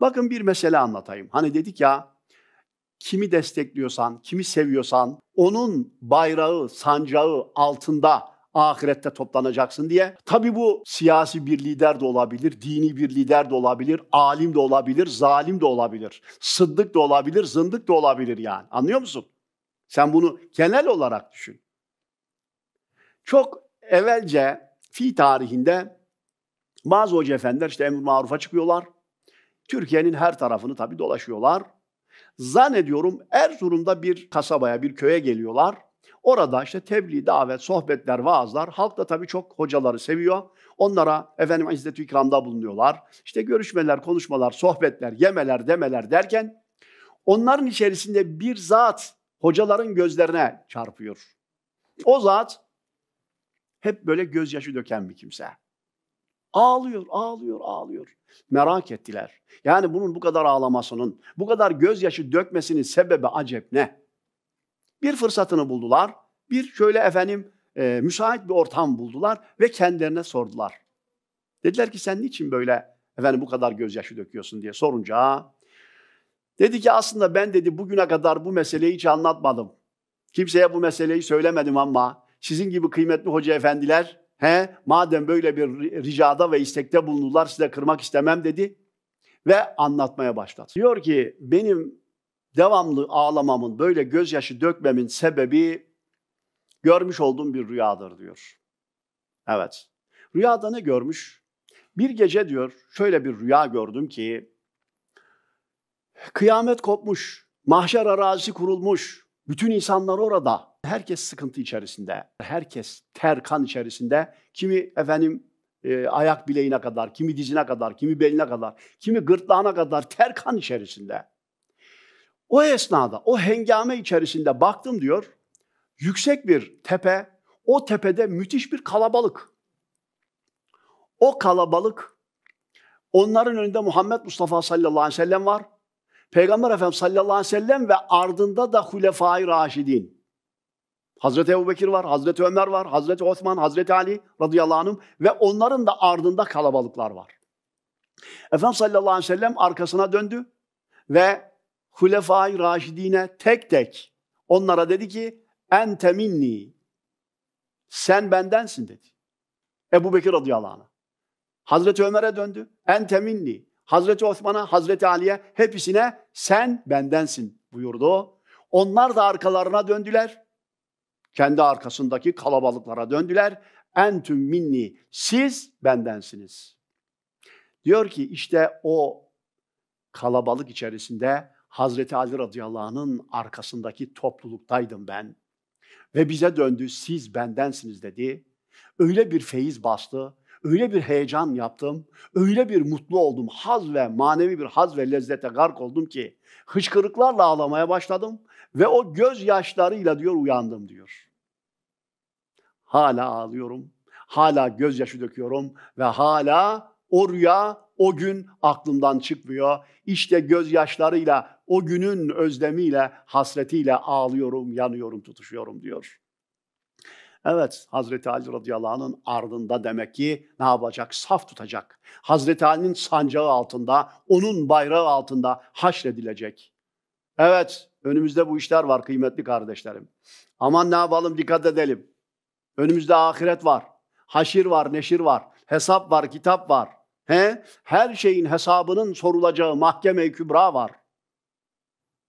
Bakın bir mesele anlatayım. Hani dedik ya kimi destekliyorsan, kimi seviyorsan onun bayrağı, sancağı altında ahirette toplanacaksın diye. Tabi bu siyasi bir lider de olabilir, dini bir lider de olabilir, alim de olabilir, zalim de olabilir, sıddık da olabilir, zındık da olabilir yani. Anlıyor musun? Sen bunu genel olarak düşün. Çok evvelce fi tarihinde bazı hoca efendiler işte emr marufa çıkıyorlar. Türkiye'nin her tarafını tabii dolaşıyorlar. Zannediyorum Erzurum'da bir kasabaya, bir köye geliyorlar. Orada işte tebliğ, davet, sohbetler, vaazlar. Halk da tabii çok hocaları seviyor. Onlara efendim izzet ikramda bulunuyorlar. İşte görüşmeler, konuşmalar, sohbetler, yemeler, demeler derken onların içerisinde bir zat hocaların gözlerine çarpıyor. O zat hep böyle gözyaşı döken bir kimse. Ağlıyor, ağlıyor, ağlıyor. Merak ettiler. Yani bunun bu kadar ağlamasının, bu kadar gözyaşı dökmesinin sebebi acep ne? Bir fırsatını buldular. Bir şöyle efendim e, müsait bir ortam buldular ve kendilerine sordular. Dediler ki sen niçin böyle efendim bu kadar gözyaşı döküyorsun diye sorunca dedi ki aslında ben dedi bugüne kadar bu meseleyi hiç anlatmadım. Kimseye bu meseleyi söylemedim ama sizin gibi kıymetli hoca efendiler He, madem böyle bir ricada ve istekte bulundular size kırmak istemem dedi ve anlatmaya başladı. Diyor ki benim devamlı ağlamamın, böyle gözyaşı dökmemin sebebi görmüş olduğum bir rüyadır diyor. Evet. Rüyada ne görmüş? Bir gece diyor şöyle bir rüya gördüm ki kıyamet kopmuş, mahşer arazisi kurulmuş, bütün insanlar orada herkes sıkıntı içerisinde, herkes ter kan içerisinde. Kimi efendim e, ayak bileğine kadar, kimi dizine kadar, kimi beline kadar, kimi gırtlağına kadar ter kan içerisinde. O esnada, o hengame içerisinde baktım diyor, yüksek bir tepe, o tepede müthiş bir kalabalık. O kalabalık, onların önünde Muhammed Mustafa sallallahu aleyhi ve sellem var. Peygamber Efendimiz sallallahu aleyhi ve sellem ve ardında da Hulefai Raşidin. Hazreti Ebubekir var, Hazreti Ömer var, Hazreti Osman, Hazreti Ali radıyallahu anh ve onların da ardında kalabalıklar var. Efendimiz sallallahu aleyhi ve sellem arkasına döndü ve Hulefai Raşidine tek tek onlara dedi ki en teminni sen bendensin dedi. Ebu Bekir radıyallahu anh. Hazreti Ömer'e döndü. En teminni. Hazreti Osman'a, Hazreti Ali'ye hepsine sen bendensin buyurdu. Onlar da arkalarına döndüler kendi arkasındaki kalabalıklara döndüler. Entüm minni, siz bendensiniz. Diyor ki işte o kalabalık içerisinde Hazreti Ali radıyallahu anh'ın arkasındaki topluluktaydım ben. Ve bize döndü, siz bendensiniz dedi. Öyle bir feyiz bastı, öyle bir heyecan yaptım, öyle bir mutlu oldum, haz ve manevi bir haz ve lezzete gark oldum ki hıçkırıklarla ağlamaya başladım ve o gözyaşlarıyla diyor uyandım diyor hala ağlıyorum, hala gözyaşı döküyorum ve hala o rüya o gün aklımdan çıkmıyor. İşte gözyaşlarıyla, o günün özlemiyle, hasretiyle ağlıyorum, yanıyorum, tutuşuyorum diyor. Evet, Hazreti Ali radıyallahu anh'ın ardında demek ki ne yapacak? Saf tutacak. Hazreti Ali'nin sancağı altında, onun bayrağı altında haşredilecek. Evet, önümüzde bu işler var kıymetli kardeşlerim. Aman ne yapalım, dikkat edelim. Önümüzde ahiret var. Haşir var, neşir var. Hesap var, kitap var. He? Her şeyin hesabının sorulacağı mahkeme-i kübra var.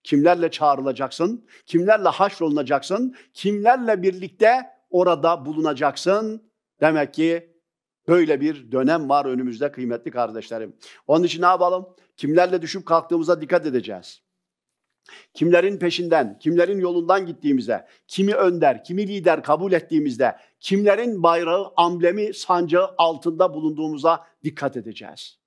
Kimlerle çağrılacaksın? Kimlerle haşrolunacaksın? Kimlerle birlikte orada bulunacaksın? Demek ki Böyle bir dönem var önümüzde kıymetli kardeşlerim. Onun için ne yapalım? Kimlerle düşüp kalktığımıza dikkat edeceğiz. Kimlerin peşinden, kimlerin yolundan gittiğimizde, kimi önder, kimi lider kabul ettiğimizde, kimlerin bayrağı, amblemi, sancağı altında bulunduğumuza dikkat edeceğiz.